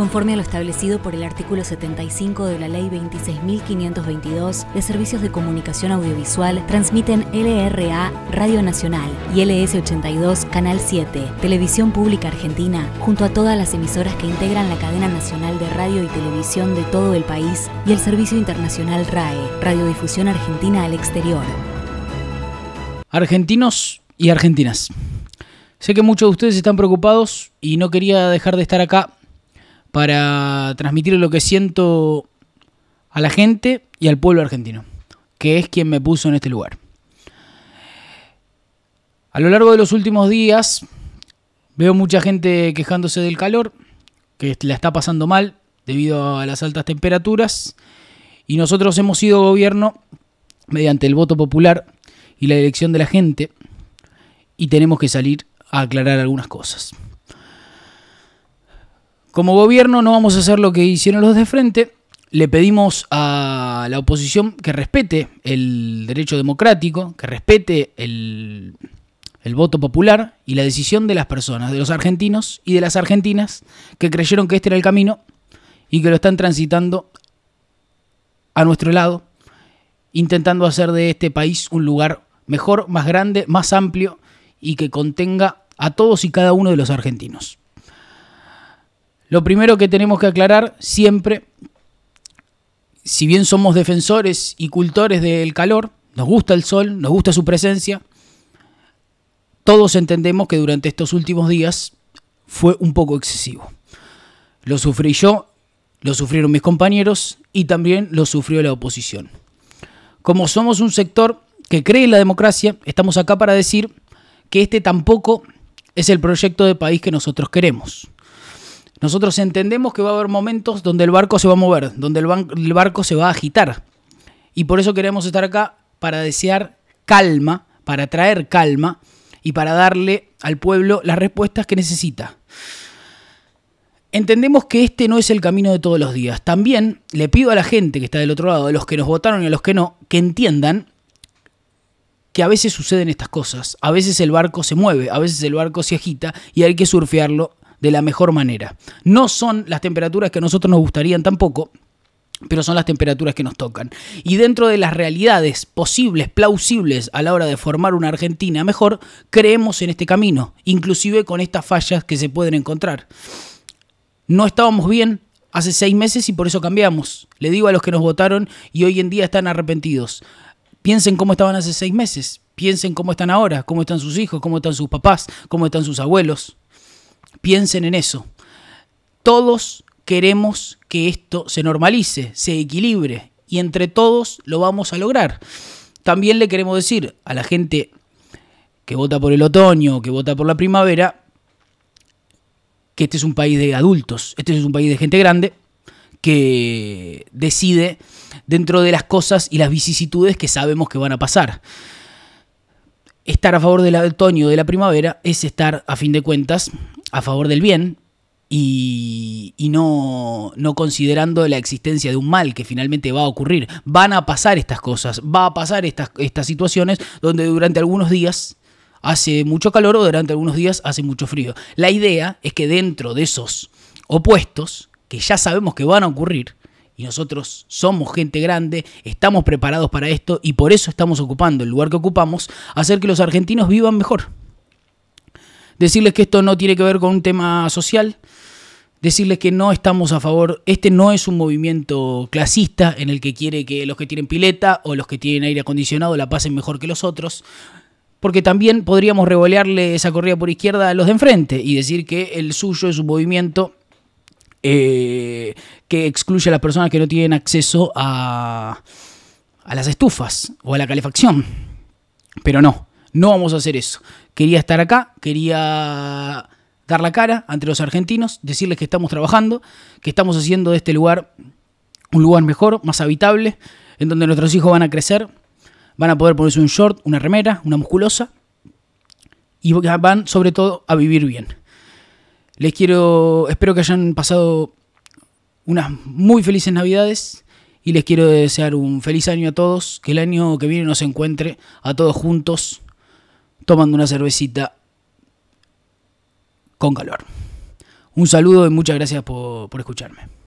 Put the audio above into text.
conforme a lo establecido por el artículo 75 de la Ley 26.522 de Servicios de Comunicación Audiovisual, transmiten LRA Radio Nacional y LS82 Canal 7, Televisión Pública Argentina, junto a todas las emisoras que integran la cadena nacional de radio y televisión de todo el país y el Servicio Internacional RAE, Radiodifusión Argentina al Exterior. Argentinos y argentinas. Sé que muchos de ustedes están preocupados y no quería dejar de estar acá para transmitir lo que siento a la gente y al pueblo argentino, que es quien me puso en este lugar. A lo largo de los últimos días veo mucha gente quejándose del calor, que la está pasando mal debido a las altas temperaturas, y nosotros hemos sido gobierno mediante el voto popular y la elección de la gente, y tenemos que salir a aclarar algunas cosas. Como gobierno no vamos a hacer lo que hicieron los de frente. Le pedimos a la oposición que respete el derecho democrático, que respete el, el voto popular y la decisión de las personas, de los argentinos y de las argentinas que creyeron que este era el camino y que lo están transitando a nuestro lado, intentando hacer de este país un lugar mejor, más grande, más amplio y que contenga a todos y cada uno de los argentinos. Lo primero que tenemos que aclarar siempre, si bien somos defensores y cultores del calor, nos gusta el sol, nos gusta su presencia, todos entendemos que durante estos últimos días fue un poco excesivo. Lo sufrí yo, lo sufrieron mis compañeros y también lo sufrió la oposición. Como somos un sector que cree en la democracia, estamos acá para decir que este tampoco es el proyecto de país que nosotros queremos. Nosotros entendemos que va a haber momentos donde el barco se va a mover, donde el, barco se va a agitar. Y por eso queremos estar acá para desear calma, para traer calma y para darle al pueblo las respuestas que necesita. Entendemos que este no es el camino de todos los días. También le pido a la gente que está del otro lado, a los que nos votaron y a los que no, que entiendan que a veces suceden estas cosas. A veces el barco se mueve, a veces el barco se agita y hay que surfearlo de la mejor manera. No son las temperaturas que a nosotros nos gustarían tampoco, pero son las temperaturas que nos tocan. Y dentro de las realidades posibles, plausibles a la hora de formar una Argentina mejor, creemos en este camino, inclusive con estas fallas que se pueden encontrar. No estábamos bien hace seis meses y por eso cambiamos. Le digo a los que nos votaron y hoy en día están arrepentidos. Piensen cómo estaban hace seis meses, piensen cómo están ahora, cómo están sus hijos, cómo están sus papás, cómo están sus abuelos. Piensen en eso. Todos queremos que esto se normalice, se equilibre y entre todos lo vamos a lograr. También le queremos decir a la gente que vota por el otoño, que vota por la primavera, que este es un país de adultos, este es un país de gente grande que decide dentro de las cosas y las vicisitudes que sabemos que van a pasar. Estar a favor del otoño, o de la primavera, es estar, a fin de cuentas, a favor del bien y, no, considerando la existencia de un mal que finalmente va a ocurrir. Van a pasar estas cosas, va a pasar estas, estas situaciones donde durante algunos días hace mucho calor o durante algunos días hace mucho frío. La idea es que dentro de esos opuestos, que ya sabemos que van a ocurrir, y nosotros somos gente grande, estamos preparados para esto y por eso estamos ocupando el lugar que ocupamos, hacer que los argentinos vivan mejor decirles que esto no tiene que ver con un tema social, decirles que no estamos a favor, este no es un movimiento clasista en el que quiere que los que tienen pileta o los que tienen aire acondicionado la pasen mejor que los otros, porque también podríamos revolearle esa corrida por izquierda a los de enfrente y decir que el suyo es un movimiento eh, que excluye a las personas que no tienen acceso a, a las estufas o a la calefacción. Pero no, no vamos a hacer eso quería estar acá, quería dar la cara ante los argentinos, decirles que estamos trabajando, que estamos haciendo de este lugar un lugar mejor, más habitable, en donde nuestros hijos van a crecer, van a poder ponerse un short, una remera, una musculosa, y van sobre todo a vivir bien. Les quiero, espero que hayan pasado unas muy felices navidades y les quiero desear un feliz año a todos, que el año que viene nos encuentre a todos juntos tomando una cervecita con calor. Un saludo y muchas gracias por, por escucharme.